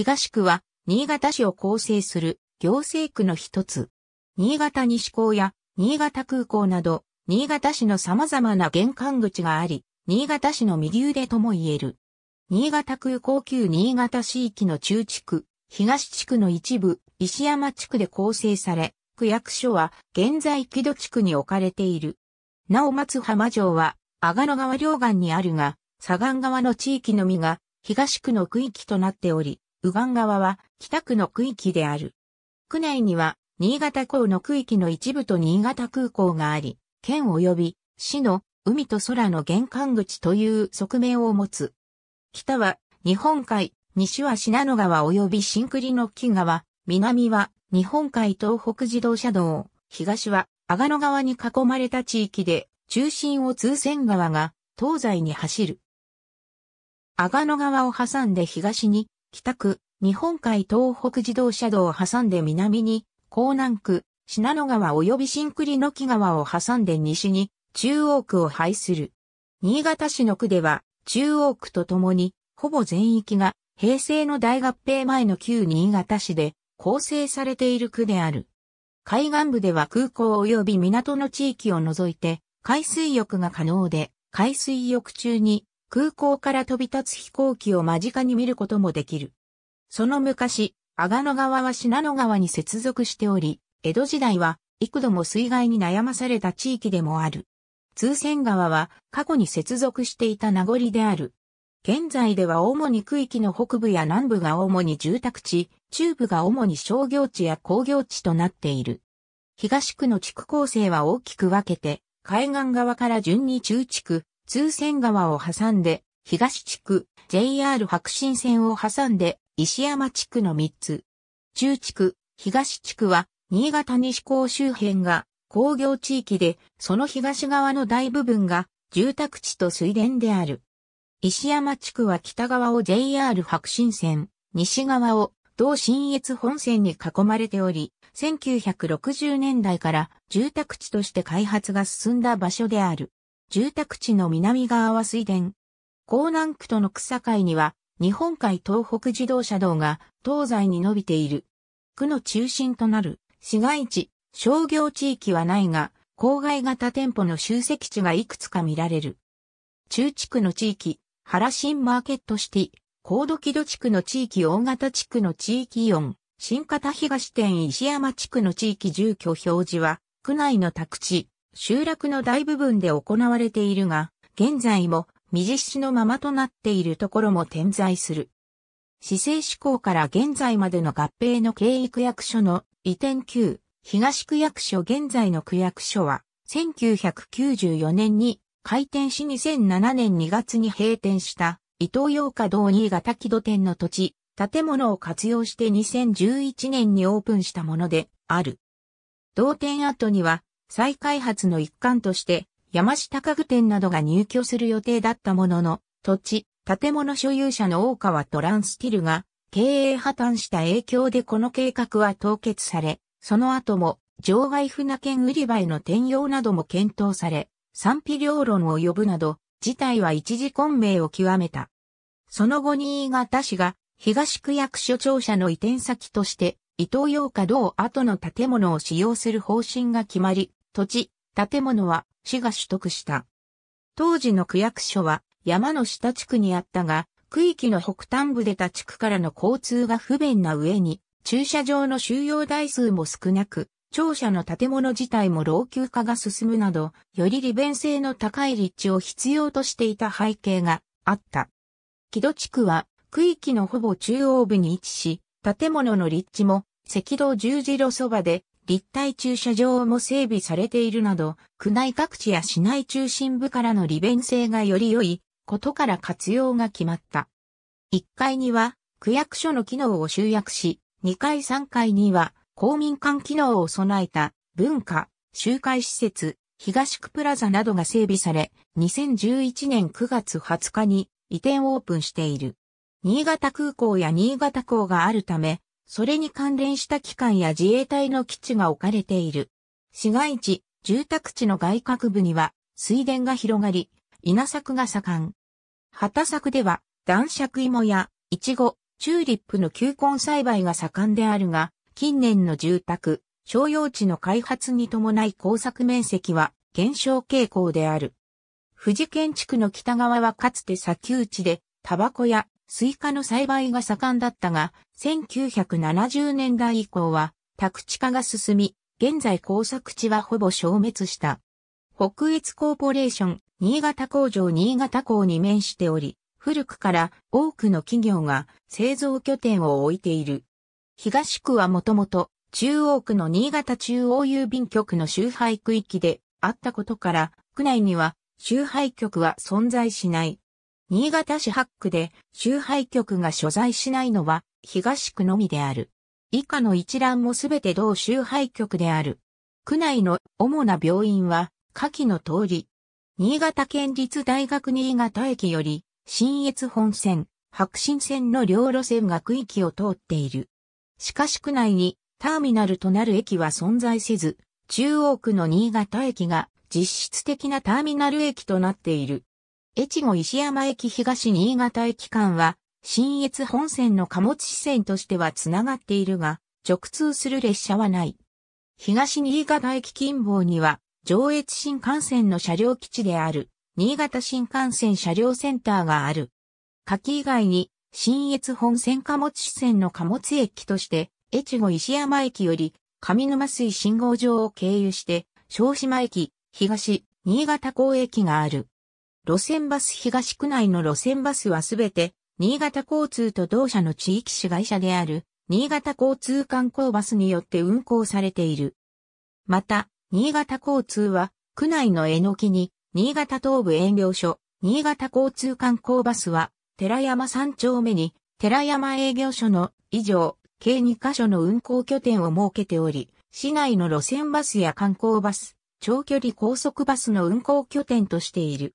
東区は、新潟市を構成する行政区の一つ。新潟西港や新潟空港など、新潟市の様々な玄関口があり、新潟市の右腕とも言える。新潟空港旧新潟市域の中地区、東地区の一部、石山地区で構成され、区役所は現在木戸地区に置かれている。なお松浜城は、阿賀野川両岸にあるが、左岸側の地域のみが、東区の区域となっており、右岸側は北区の区域である。区内には新潟港の区域の一部と新潟空港があり、県及び市の海と空の玄関口という側面を持つ。北は日本海、西は信濃川及び新栗の木川、南は日本海東北自動車道、東は阿賀野川に囲まれた地域で、中心を通線川が東西に走る。阿賀野川を挟んで東に北区、日本海東北自動車道を挟んで南に、江南区、信濃川及び新栗の木川を挟んで西に、中央区を排する。新潟市の区では、中央区とともに、ほぼ全域が、平成の大合併前の旧新潟市で、構成されている区である。海岸部では空港及び港の地域を除いて、海水浴が可能で、海水浴中に空港から飛び立つ飛行機を間近に見ることもできる。その昔、阿賀野川は信濃川に接続しており、江戸時代は幾度も水害に悩まされた地域でもある。通船川は過去に接続していた名残である。現在では主に区域の北部や南部が主に住宅地、中部が主に商業地や工業地となっている。東区の地区構成は大きく分けて、海岸側から順に中地区、通線川を挟んで、東地区、JR 白新線を挟んで、石山地区の3つ。中地区、東地区は、新潟西港周辺が工業地域で、その東側の大部分が住宅地と水田である。石山地区は北側を JR 白新線、西側を同新越本線に囲まれており、1960年代から住宅地として開発が進んだ場所である。住宅地の南側は水田。江南区との草界には、日本海東北自動車道が東西に伸びている。区の中心となる市街地、商業地域はないが、郊外型店舗の集積地がいくつか見られる。中地区の地域、原新マーケットシティ、高度木戸地区の地域、大型地区の地域イオン、新型東店石山地区の地域住居表示は、区内の宅地、集落の大部分で行われているが、現在も未実施のままとなっているところも点在する。市政施行から現在までの合併の経営区役所の移転級、東区役所現在の区役所は1994年に開店し2007年2月に閉店した伊東洋華堂新潟木戸店の土地、建物を活用して2011年にオープンしたものである。同店跡には再開発の一環として、山下家具店などが入居する予定だったものの、土地、建物所有者の大川トランスティルが経営破綻した影響でこの計画は凍結され、その後も場外船券売り場への転用なども検討され、賛否両論を呼ぶなど、事態は一時混迷を極めた。その後に新潟市が東区役所庁舎の移転先として、伊東洋華堂跡の建物を使用する方針が決まり、土地、建物は市が取得した。当時の区役所は山の下地区にあったが、区域の北端部で他地区からの交通が不便な上に、駐車場の収容台数も少なく、庁舎の建物自体も老朽化が進むなど、より利便性の高い立地を必要としていた背景があった。木戸地区は区域のほぼ中央部に位置し、建物の立地も赤道十字路そばで立体駐車場も整備されているなど、区内各地や市内中心部からの利便性がより良いことから活用が決まった。1階には区役所の機能を集約し、2階3階には公民館機能を備えた文化、集会施設、東区プラザなどが整備され、2011年9月20日に移転オープンしている。新潟空港や新潟港があるため、それに関連した機関や自衛隊の基地が置かれている。市街地、住宅地の外郭部には水田が広がり、稲作が盛ん。畑作では、男爵芋や、イチゴ、チューリップの球根栽培が盛んであるが、近年の住宅、商用地の開発に伴い工作面積は減少傾向である。富士建築の北側はかつて砂丘地で、タバコやスイカの栽培が盛んだったが、1970年代以降は宅地化が進み、現在工作地はほぼ消滅した。北越コーポレーション、新潟工場新潟港に面しており、古くから多くの企業が製造拠点を置いている。東区はもともと中央区の新潟中央郵便局の周配区域であったことから、区内には周配局は存在しない。新潟市八区で周配局が所在しないのは東区のみである。以下の一覧もすべて同周配局である。区内の主な病院は下記の通り。新潟県立大学新潟駅より新越本線、白新線の両路線が区域を通っている。しかし区内にターミナルとなる駅は存在せず、中央区の新潟駅が実質的なターミナル駅となっている。越後石山駅東新潟駅間は、新越本線の貨物支線としてはつながっているが、直通する列車はない。東新潟駅近傍には、上越新幹線の車両基地である、新潟新幹線車両センターがある。夏季以外に、新越本線貨物支線の貨物駅として、越後石山駅より、上沼水信号場を経由して、小島駅、東、新潟港駅がある。路線バス東区内の路線バスはすべて、新潟交通と同社の地域市会社である、新潟交通観光バスによって運行されている。また、新潟交通は、区内のえのきに、新潟東部営業所、新潟交通観光バスは、寺山3丁目に、寺山営業所の以上、計2カ所の運行拠点を設けており、市内の路線バスや観光バス、長距離高速バスの運行拠点としている。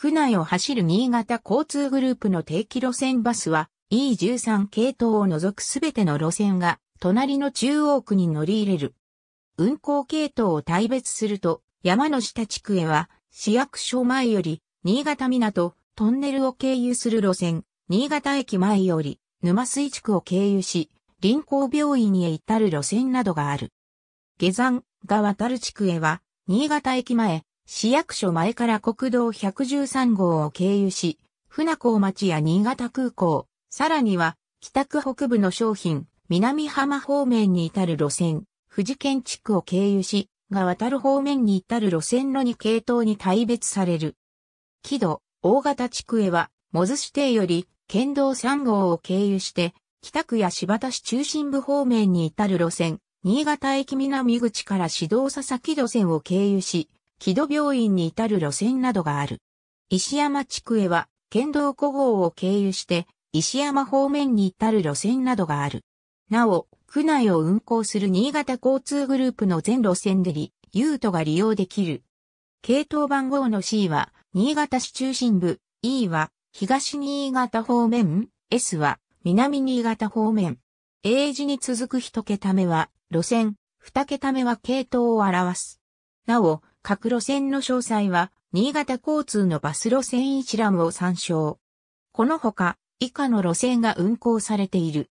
区内を走る新潟交通グループの定期路線バスは E13 系統を除くすべての路線が隣の中央区に乗り入れる。運行系統を大別すると山の下地区へは市役所前より新潟港トンネルを経由する路線、新潟駅前より沼水地区を経由し、臨港病院へ至る路線などがある。下山が渡る地区へは、新潟駅前、市役所前から国道113号を経由し、船港町や新潟空港、さらには、北区北部の商品、南浜方面に至る路線、富士県地区を経由し、が渡る方面に至る路線の2系統に大別される。木戸、大型地区へは、モズ指定より、県道3号を経由して、北区や柴田市中心部方面に至る路線、新潟駅南口から市道佐々木路線を経由し、木戸病院に至る路線などがある。石山地区へは、県道5号を経由して、石山方面に至る路線などがある。なお、区内を運行する新潟交通グループの全路線でり、ユートが利用できる。系統番号の C は、新潟市中心部、E は、東新潟方面、S は、南新潟方面。A 字に続く一桁目は、路線、二桁目は系統を表す。なお、各路線の詳細は、新潟交通のバス路線一覧を参照。このほか、以下の路線が運行されている。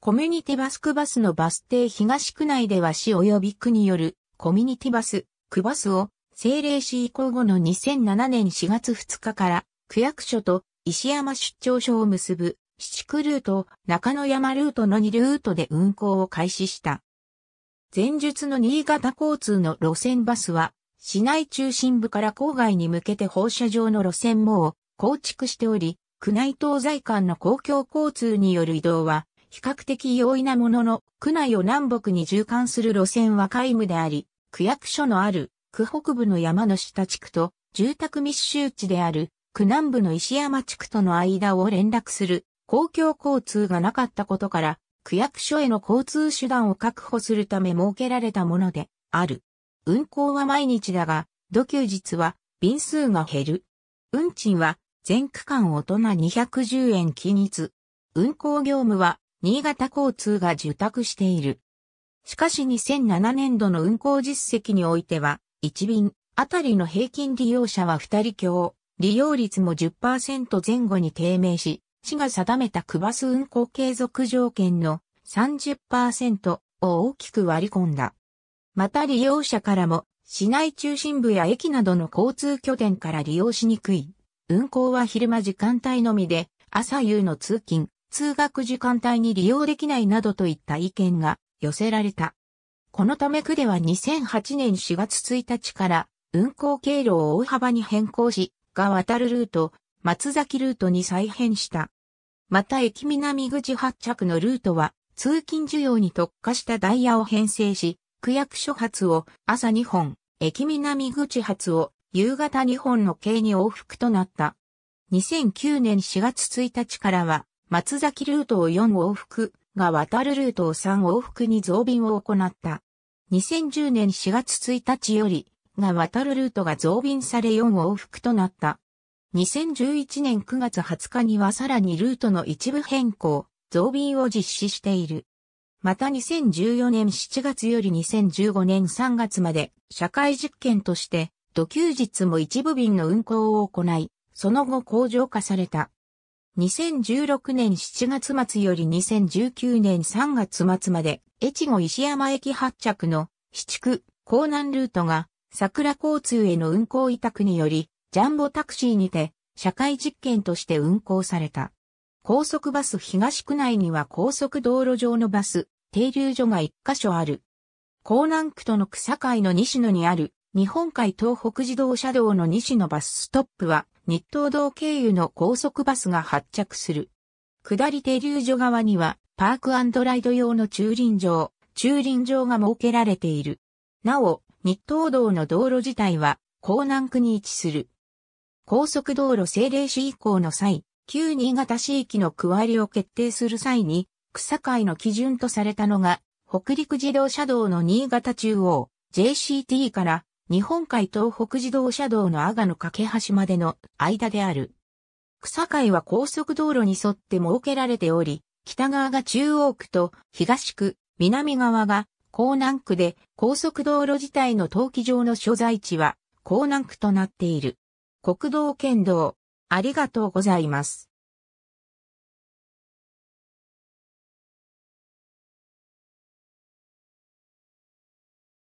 コミュニティバスクバスのバス停東区内では市及び区によるコミュニティバス、区バスを政令市移行後の2007年4月2日から区役所と石山出張所を結ぶ七区ルート、中野山ルートの2ルートで運行を開始した。前述の新潟交通の路線バスは市内中心部から郊外に向けて放射状の路線網を構築しており、区内東西間の公共交通による移動は比較的容易なものの、区内を南北に縦貫する路線は皆無であり、区役所のある区北部の山の下地区と住宅密集地である区南部の石山地区との間を連絡する公共交通がなかったことから、区役所への交通手段を確保するため設けられたものである。運行は毎日だが、土休日は便数が減る。運賃は全区間大人210円均一。運行業務は新潟交通が受託している。しかし2007年度の運行実績においては、1便あたりの平均利用者は2人強、利用率も10%前後に低迷し、市が定めた区バス運行継続条件の30%を大きく割り込んだ。また利用者からも、市内中心部や駅などの交通拠点から利用しにくい。運行は昼間時間帯のみで、朝夕の通勤、通学時間帯に利用できないなどといった意見が寄せられた。このため区では2008年4月1日から運行経路を大幅に変更し、が渡るルート、松崎ルートに再編した。また駅南口発着のルートは通勤需要に特化したダイヤを編成し、区役所発を朝2本、駅南口発を夕方2本の計に往復となった。2009年4月1日からは、松崎ルートを4往復が渡るルートを3往復に増便を行った。2010年4月1日より、が渡るルートが増便され4往復となった。2011年9月20日にはさらにルートの一部変更、増便を実施している。また2014年7月より2015年3月まで社会実験として、土休日も一部便の運行を行い、その後工場化された。2016年7月末より2019年3月末まで、越後石山駅発着の市地区、港南ルートが、桜交通への運行委託により、ジャンボタクシーにて、社会実験として運行された。高速バス東区内には高速道路上のバス、停留所が1箇所ある。港南区との草海の西野にある日本海東北自動車道の西野バスストップは日東道経由の高速バスが発着する。下り停留所側にはパークライド用の駐輪場、駐輪場が設けられている。なお、日東道の道路自体は港南区に位置する。高速道路政令市以降の際、旧新潟市域の区割りを決定する際に、草界の基準とされたのが、北陸自動車道の新潟中央、JCT から日本海東北自動車道の阿賀の架橋までの間である。草界は高速道路に沿って設けられており、北側が中央区と東区、南側が港南区で高速道路自体の登記上の所在地は江南区となっている。国道県道、ありがとうございます。